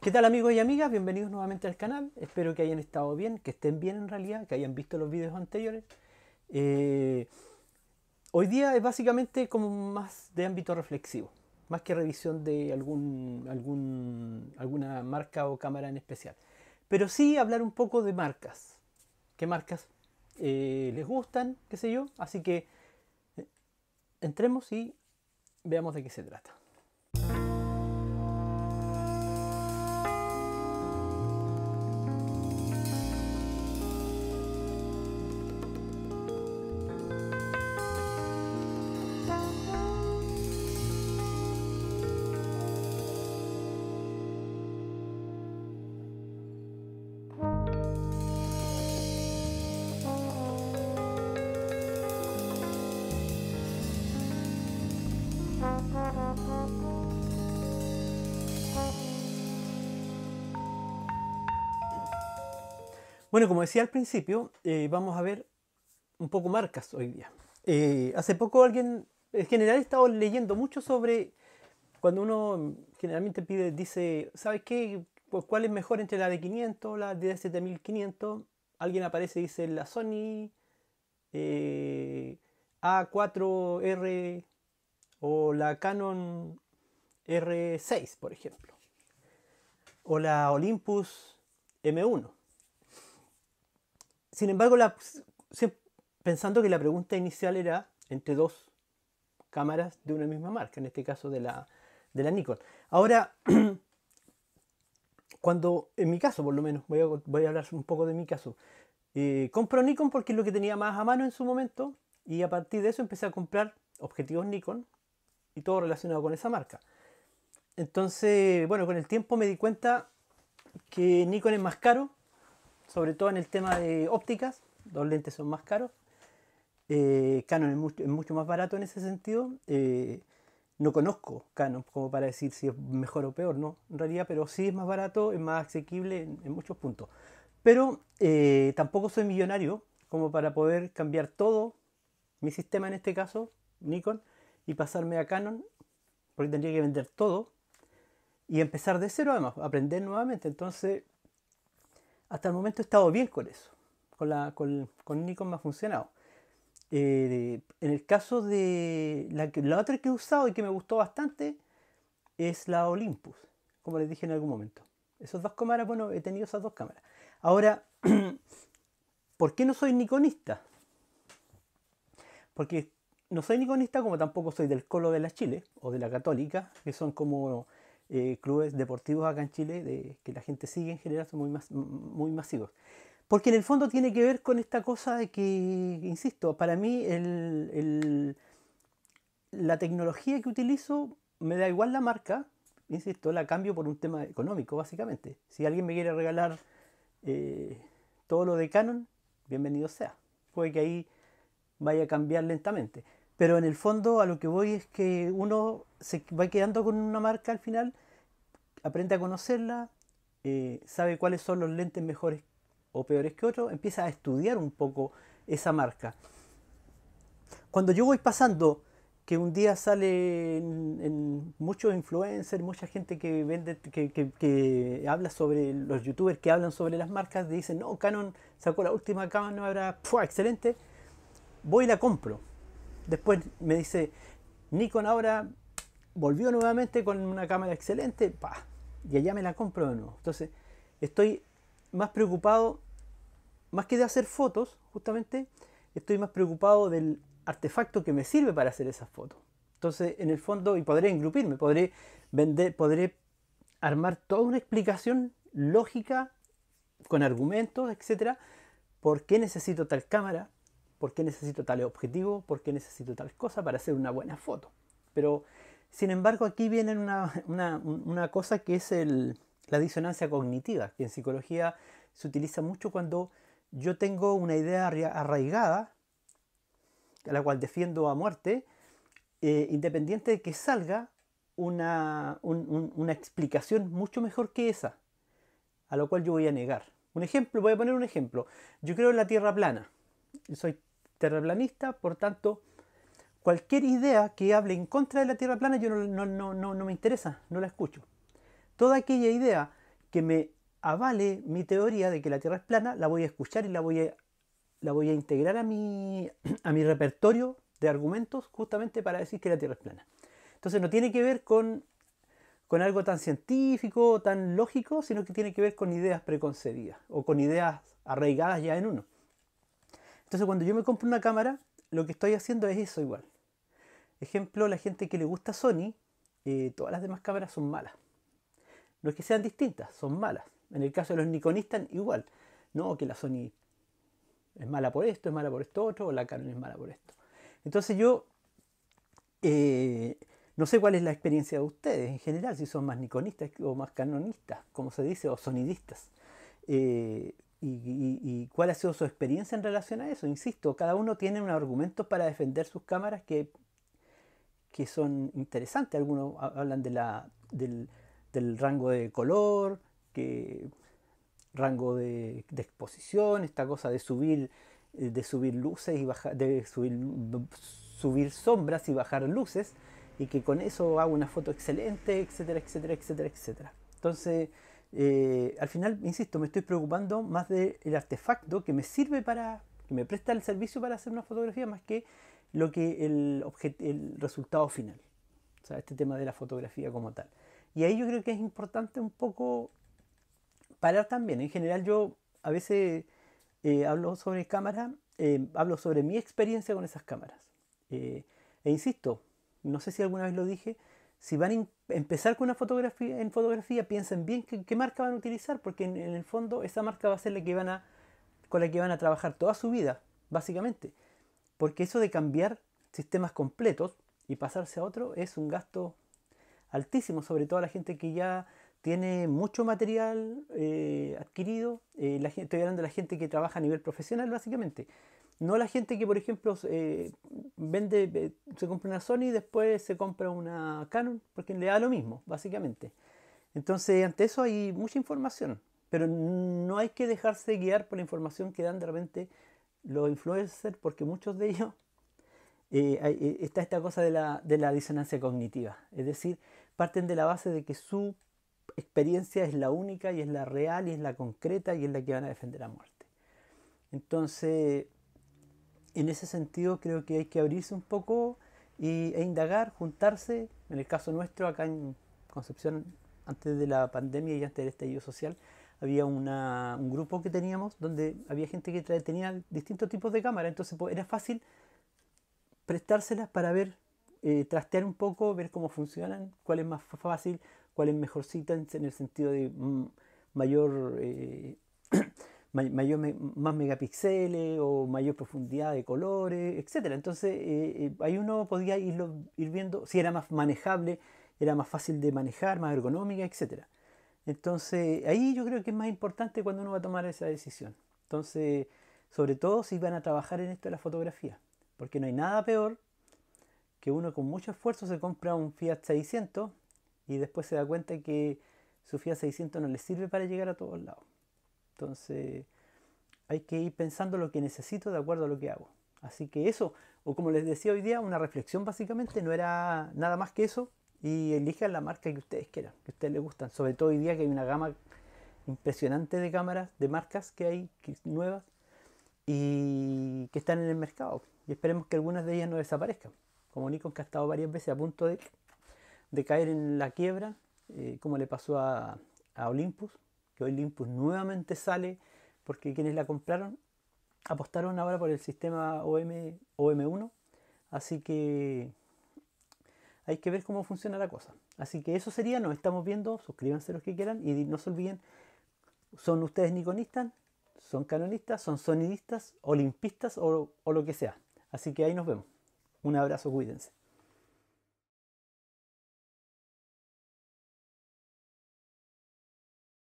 ¿Qué tal amigos y amigas? Bienvenidos nuevamente al canal. Espero que hayan estado bien, que estén bien en realidad, que hayan visto los vídeos anteriores. Eh, hoy día es básicamente como más de ámbito reflexivo, más que revisión de algún, algún, alguna marca o cámara en especial. Pero sí hablar un poco de marcas. ¿Qué marcas eh, les gustan? ¿Qué sé yo? Así que eh, entremos y veamos de qué se trata. Bueno, como decía al principio, eh, vamos a ver un poco marcas hoy día. Eh, hace poco alguien, en general he estado leyendo mucho sobre cuando uno generalmente pide, dice, ¿sabes qué? ¿Cuál es mejor entre la de 500, la de 7500? Alguien aparece y dice la Sony eh, A4R o la Canon R6, por ejemplo. O la Olympus M1. Sin embargo, pensando que la pregunta inicial era entre dos cámaras de una misma marca, en este caso de la, de la Nikon. Ahora, cuando, en mi caso por lo menos, voy a, hablar un poco de mi caso, eh, compro Nikon porque es lo que tenía más a mano en su momento y a partir de eso empecé a comprar objetivos Nikon y todo relacionado con esa marca. Entonces, bueno, con el tiempo me di cuenta que Nikon es más caro sobre todo en el tema de ópticas, los lentes son más caros. Eh, Canon es mucho, más barato en ese sentido. Eh, no conozco Canon como para decir si es mejor o peor, no, en realidad, pero sí es más barato, es más asequible en, muchos puntos. Pero eh, tampoco soy millonario como para poder cambiar todo mi sistema, en este caso, Nikon, y pasarme a Canon, porque tendría que vender todo y empezar de cero además, aprender nuevamente. Entonces, hasta el momento he estado bien con eso. Con, la, con, Nikon me ha funcionado. Eh, en el caso de la, la, otra que he usado y que me gustó bastante es la Olympus, como les dije en algún momento. Esas dos cámaras, bueno, he tenido esas dos cámaras. Ahora, ¿por qué no soy nikonista? Porque no soy nikonista como tampoco soy del Colo de la Chile o de la Católica, que son como eh, clubes deportivos acá en Chile de, que la gente sigue en general son muy, muy masivos. Porque en el fondo tiene que ver con esta cosa de que, insisto, para mí el, el, la tecnología que utilizo me da igual la marca, insisto, la cambio por un tema económico, básicamente. Si alguien me quiere regalar eh, todo lo de Canon, bienvenido sea. Puede que ahí vaya a cambiar lentamente. Pero en el fondo a lo que voy es que uno se va quedando con una marca al final, aprende a conocerla, eh, sabe cuáles son los lentes mejores o peores que otros, empieza a estudiar un poco esa marca. Cuando yo voy pasando, que un día sale muchos influencers, mucha gente que vende, que, habla sobre los youtubers que hablan sobre las marcas, dicen, no, Canon sacó la última cámara, excelente, voy y la compro Después me dice, Nikon ahora volvió nuevamente con una cámara excelente, pa, y allá me la compro de nuevo. Entonces, estoy más preocupado, más que de hacer fotos, justamente, estoy más preocupado del artefacto que me sirve para hacer esas fotos. Entonces, en el fondo, y podré engrupirme, podré vender, podré armar toda una explicación lógica, con argumentos, etcétera, por qué necesito tal cámara, por qué necesito tal objetivo, por qué necesito tal cosa para hacer una buena foto. Pero, sin embargo, aquí viene una, cosa que es la disonancia cognitiva, que en psicología se utiliza mucho cuando yo tengo una idea arraigada, a la cual defiendo a muerte, eh, independiente de que salga una, explicación mucho mejor que esa, a lo cual yo voy a negar. Un ejemplo, voy a poner un ejemplo. Yo creo en la Tierra plana. soy terraplanista, por tanto, cualquier idea que hable en contra de la Tierra plana yo no, me interesa, no la escucho. Toda aquella idea que me avale mi teoría de que la Tierra es plana, la voy a escuchar y la voy a, integrar a mi, repertorio de argumentos justamente para decir que la Tierra es plana. Entonces no tiene que ver con, con algo tan científico, tan lógico, sino que tiene que ver con ideas preconcebidas o con ideas arraigadas ya en uno. Entonces cuando yo me compro una cámara, lo que estoy haciendo es eso igual. Ejemplo, la gente que le gusta Sony, eh, todas las demás cámaras son malas. No es que sean distintas, son malas. En el caso de los Nikonistas, igual. No, que la Sony es mala por esto, es mala por esto otro, o la Canon es mala por esto. Entonces yo eh, no sé cuál es la experiencia de ustedes en general, si son más Nikonistas o más Canonistas, como se dice, o sonidistas. Eh, y, cuál ha sido su experiencia en relación a eso. Insisto, cada uno tiene un argumento para defender sus cámaras que, que son interesantes. Algunos hablan de la, del, rango de color, que, rango de, exposición, esta cosa de subir de subir luces y de subir, subir sombras y bajar luces, y que con eso hago una foto excelente, etcétera, etcétera, etcétera, etcétera. Entonces, eh, al final, insisto, me estoy preocupando más del artefacto que me sirve para, que me presta el servicio para hacer una fotografía más que lo que el, el resultado final. O sea, este tema de la fotografía como tal. Y ahí yo creo que es importante un poco parar también. En general yo a veces eh, hablo sobre cámaras, eh, hablo sobre mi experiencia con esas cámaras. e insisto, no sé si alguna vez lo dije, si van a empezar con una fotografía, en fotografía, piensen bien qué, marca van a utilizar, porque en, el fondo esa marca va a ser la que van a, con la que van a trabajar toda su vida, básicamente. Porque eso de cambiar sistemas completos y pasarse a otro es un gasto altísimo, sobre todo a la gente que ya tiene mucho material eh, adquirido. Eh, estoy hablando de la gente que trabaja a nivel profesional, básicamente. No la gente que, por ejemplo, eh, vende, eh, se compra una Sony y después se compra una Canon, porque le da lo mismo, básicamente. Entonces, ante eso hay mucha información, pero no hay que dejarse guiar por la información que dan de repente los influencers, porque muchos de ellos eh, eh, está esta cosa de la, de la disonancia cognitiva. Es decir, parten de la base de que su experiencia es la única y es la real y es la concreta y es la que van a defender a muerte. Entonces, en ese sentido creo que hay que abrirse un poco e indagar, juntarse. En el caso nuestro, acá en Concepción, antes de la pandemia y antes del estallido social, había un grupo que teníamos donde había gente que tenía distintos tipos de cámaras, entonces pues, era fácil prestárselas para ver, eh, trastear un poco, ver cómo funcionan, cuál es más fácil, cuál es mejorcita en, en el sentido de mm, mayor... Eh, mayor, más megapíxeles o mayor profundidad de colores, etc. Entonces eh, eh, ahí uno podía irlo, ir viendo si era más manejable, era más fácil de manejar, más ergonómica, etcétera Entonces ahí yo creo que es más importante cuando uno va a tomar esa decisión. Entonces, sobre todo si van a trabajar en esto de la fotografía, porque no hay nada peor que uno con mucho esfuerzo se compra un Fiat 600 y después se da cuenta que su Fiat 600 no le sirve para llegar a todos lados. Entonces, hay que ir pensando lo que necesito de acuerdo a lo que hago. Así que eso, o como les decía hoy día, una reflexión básicamente, no era nada más que eso, y elijan la marca que ustedes quieran, que a ustedes les gustan. Sobre todo hoy día que hay una gama impresionante de cámaras, de marcas que hay nuevas y que están en el mercado. Y esperemos que algunas de ellas no desaparezcan. Como Nikon que ha estado varias veces a punto de, caer en la quiebra, eh, como le pasó a Olympus, que Olympus nuevamente sale porque quienes la compraron apostaron ahora por el sistema OM, OM1. Así que hay que ver cómo funciona la cosa. Así que eso sería, nos estamos viendo, suscríbanse los que quieran y no se olviden, son ustedes Nikonistas, son canonistas, son sonidistas, olimpistas o lo que sea. Así que ahí nos vemos. Un abrazo, cuídense.